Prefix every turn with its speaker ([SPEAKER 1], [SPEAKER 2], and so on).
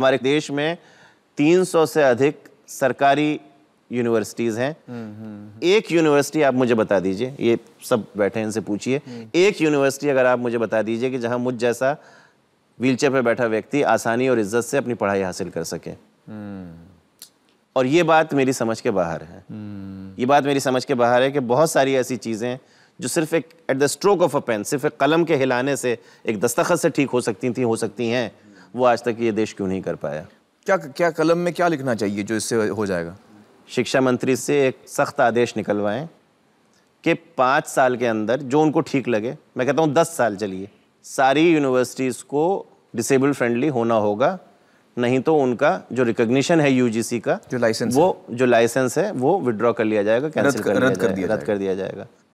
[SPEAKER 1] हमारे देश में 300 से अधिक सरकारी यूनिवर्सिटीज़ हैं एक यूनिवर्सिटी आप मुझे बता दीजिए ये सब बैठे इनसे पूछिए एक यूनिवर्सिटी अगर आप मुझे बता दीजिए कि जहां मुझ जैसा व्हीलचेयर पर बैठा व्यक्ति आसानी और इज्जत से अपनी पढ़ाई हासिल कर सके और ये बात मेरी समझ के बाहर है ये बात मेरी समझ के बाहर है कि बहुत सारी ऐसी चीज़ें जो सिर्फ एक at the stroke of a pen सिर्फ एक कलम के हिलाने से एक दस्तखत से ठीक हो सकती थी हो सकती हैं वो आज तक ये देश क्यों नहीं कर पाया क्या क्या कलम में क्या लिखना चाहिए जो इससे हो जाएगा शिक्षा मंत्री से एक सख्त आदेश निकलवाएं कि पाँच साल के अंदर जो उनको ठीक लगे मैं कहता हूँ दस साल चलिए सारी यूनिवर्सिटीज़ को डिसेबल फ्रेंडली होना होगा नहीं तो उनका जो रिकोगशन है यूजीसी का जो लाइसेंस वो जो लाइसेंस है वो विड्रॉ कर लिया जाएगा कैंसिल कर, कर, जाएगा रद्द कर दिया जाएगा